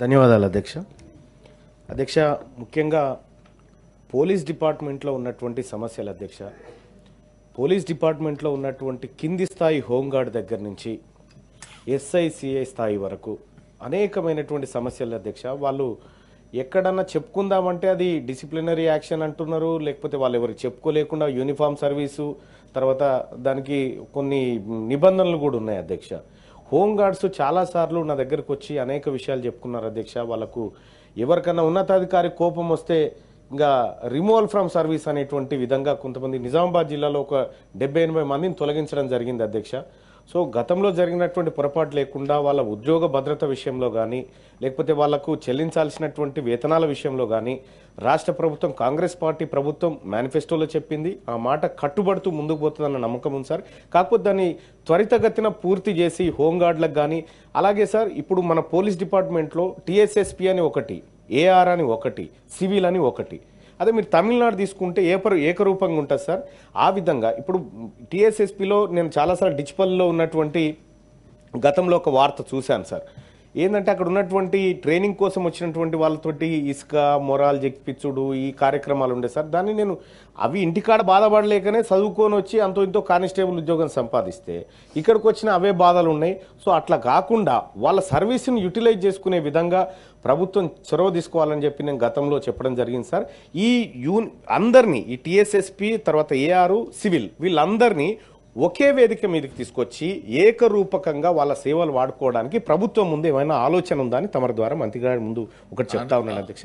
ధన్యవాదాలు అధ్యక్ష అధ్యక్ష ముఖ్యంగా పోలీస్ డిపార్ట్మెంట్లో ఉన్నటువంటి సమస్యలు అధ్యక్ష పోలీస్ డిపార్ట్మెంట్లో ఉన్నటువంటి కింది స్థాయి హోంగార్డ్ దగ్గర నుంచి ఎస్ఐసిఐ స్థాయి వరకు అనేకమైనటువంటి సమస్యలు అధ్యక్ష వాళ్ళు ఎక్కడన్నా చెప్పుకుందామంటే అది డిసిప్లినరీ యాక్షన్ అంటున్నారు లేకపోతే వాళ్ళు ఎవరికి చెప్పుకోలేకుండా యూనిఫామ్ సర్వీసు తర్వాత దానికి కొన్ని నిబంధనలు కూడా ఉన్నాయి అధ్యక్ష హోంగార్డ్స్ చాలాసార్లు నా దగ్గరకు వచ్చి అనేక విషయాలు చెప్పుకున్నారు అధ్యక్ష వాళ్ళకు ఎవరికన్నా ఉన్నతాధికారి కోపం వస్తే ఇంకా రిమూవల్ ఫ్రమ్ సర్వీస్ అనేటువంటి విధంగా కొంతమంది నిజామాబాద్ జిల్లాలో ఒక డెబ్బై ఎనభై మందిని తొలగించడం జరిగింది అధ్యక్ష సో గతంలో జరిగినటువంటి పొరపాటు లేకుండా వాళ్ళ ఉద్యోగ భద్రత విషయంలో కానీ లేకపోతే వాళ్లకు చెల్లించాల్సినటువంటి వేతనాల విషయంలో కానీ రాష్ట్ర ప్రభుత్వం కాంగ్రెస్ పార్టీ ప్రభుత్వం మేనిఫెస్టోలో చెప్పింది ఆ మాట కట్టుబడుతూ ముందుకు పోతుందన్న నమ్మకం ఉంది సార్ కాకపోతే దాన్ని త్వరితగతిన పూర్తి చేసి హోంగార్డ్లకు కానీ అలాగే సార్ ఇప్పుడు మన పోలీస్ డిపార్ట్మెంట్లో టీఎస్ఎస్పి అని ఒకటి ఏఆర్ అని ఒకటి సివిల్ అని ఒకటి అదే మీరు తమిళనాడు తీసుకుంటే ఏపరు ఏకరూపంగా ఉంటుంది సార్ ఆ విధంగా ఇప్పుడు టీఎస్ఎస్పిలో నేను చాలాసార్లు డిజిపల్లో ఉన్నటువంటి గతంలో ఒక వార్త చూశాను సార్ ఏంటంటే అక్కడ ఉన్నటువంటి ట్రైనింగ్ కోసం వచ్చినటువంటి వాళ్ళతోటి ఇసుక మొరాలు జగిపించుడు ఈ కార్యక్రమాలు ఉండే సార్ దాన్ని నేను అవి ఇంటికాడ బాధపడలేకనే చదువుకొని వచ్చి అంతో ఇంతో కానిస్టేబుల్ ఉద్యోగం సంపాదిస్తే ఇక్కడికి వచ్చిన అవే బాధలు ఉన్నాయి సో అట్లా కాకుండా వాళ్ళ సర్వీస్ని యూటిలైజ్ చేసుకునే విధంగా ప్రభుత్వం చొరవ తీసుకోవాలని చెప్పి నేను గతంలో చెప్పడం జరిగింది సార్ ఈ యూన్ అందరినీ ఈ టీఎస్ఎస్పి తర్వాత ఏఆర్ సివిల్ వీళ్ళందరినీ ఒకే వేదిక మీదకి తీసుకొచ్చి ఏకరూపకంగా వాళ్ళ సేవలు వాడుకోవడానికి ప్రభుత్వం ముందు ఏమైనా ఆలోచన ఉందా అని తమరి ద్వారా మంత్రి గారి ముందు ఒకటి చెప్తా ఉన్నాను అధ్యక్ష